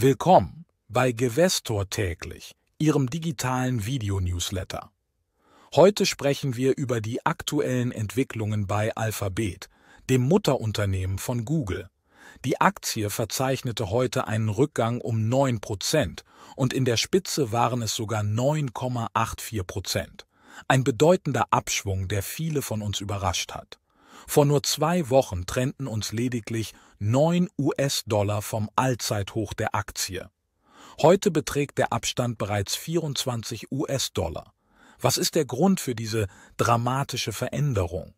Willkommen bei Gewestor täglich, Ihrem digitalen Videonewsletter. Heute sprechen wir über die aktuellen Entwicklungen bei Alphabet, dem Mutterunternehmen von Google. Die Aktie verzeichnete heute einen Rückgang um 9 Prozent und in der Spitze waren es sogar 9,84 Prozent. Ein bedeutender Abschwung, der viele von uns überrascht hat. Vor nur zwei Wochen trennten uns lediglich 9 US-Dollar vom Allzeithoch der Aktie. Heute beträgt der Abstand bereits 24 US-Dollar. Was ist der Grund für diese dramatische Veränderung?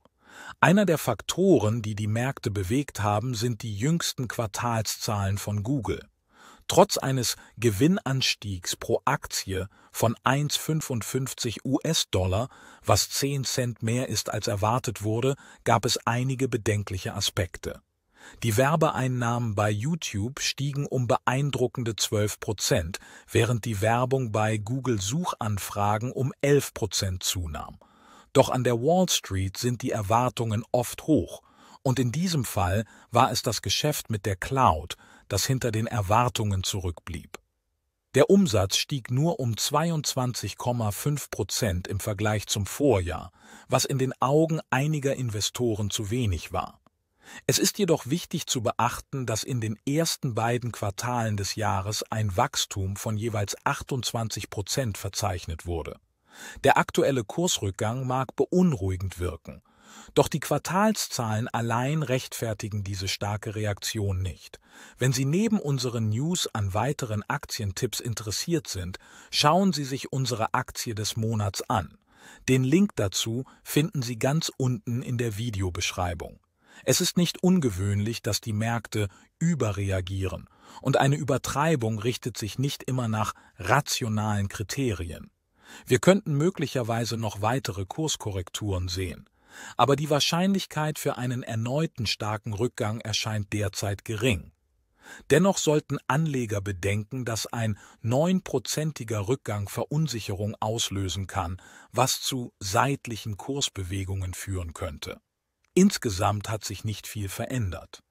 Einer der Faktoren, die die Märkte bewegt haben, sind die jüngsten Quartalszahlen von Google. Trotz eines Gewinnanstiegs pro Aktie von 1,55 US-Dollar, was 10 Cent mehr ist als erwartet wurde, gab es einige bedenkliche Aspekte. Die Werbeeinnahmen bei YouTube stiegen um beeindruckende 12 Prozent, während die Werbung bei Google-Suchanfragen um 11 Prozent zunahm. Doch an der Wall Street sind die Erwartungen oft hoch. Und in diesem Fall war es das Geschäft mit der Cloud, das hinter den Erwartungen zurückblieb. Der Umsatz stieg nur um 22,5 Prozent im Vergleich zum Vorjahr, was in den Augen einiger Investoren zu wenig war. Es ist jedoch wichtig zu beachten, dass in den ersten beiden Quartalen des Jahres ein Wachstum von jeweils 28 Prozent verzeichnet wurde. Der aktuelle Kursrückgang mag beunruhigend wirken, doch die Quartalszahlen allein rechtfertigen diese starke Reaktion nicht. Wenn Sie neben unseren News an weiteren Aktientipps interessiert sind, schauen Sie sich unsere Aktie des Monats an. Den Link dazu finden Sie ganz unten in der Videobeschreibung. Es ist nicht ungewöhnlich, dass die Märkte überreagieren, und eine Übertreibung richtet sich nicht immer nach rationalen Kriterien. Wir könnten möglicherweise noch weitere Kurskorrekturen sehen aber die Wahrscheinlichkeit für einen erneuten starken Rückgang erscheint derzeit gering. Dennoch sollten Anleger bedenken, dass ein neunprozentiger Rückgang Verunsicherung auslösen kann, was zu seitlichen Kursbewegungen führen könnte. Insgesamt hat sich nicht viel verändert.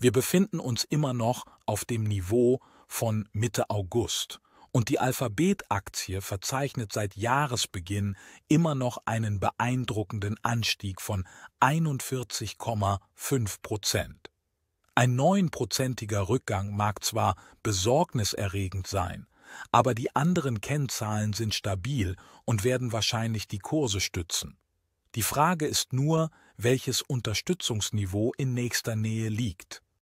Wir befinden uns immer noch auf dem Niveau von Mitte August, und die Alphabet-Aktie verzeichnet seit Jahresbeginn immer noch einen beeindruckenden Anstieg von 41,5 Prozent. Ein neunprozentiger Rückgang mag zwar besorgniserregend sein, aber die anderen Kennzahlen sind stabil und werden wahrscheinlich die Kurse stützen. Die Frage ist nur, welches Unterstützungsniveau in nächster Nähe liegt.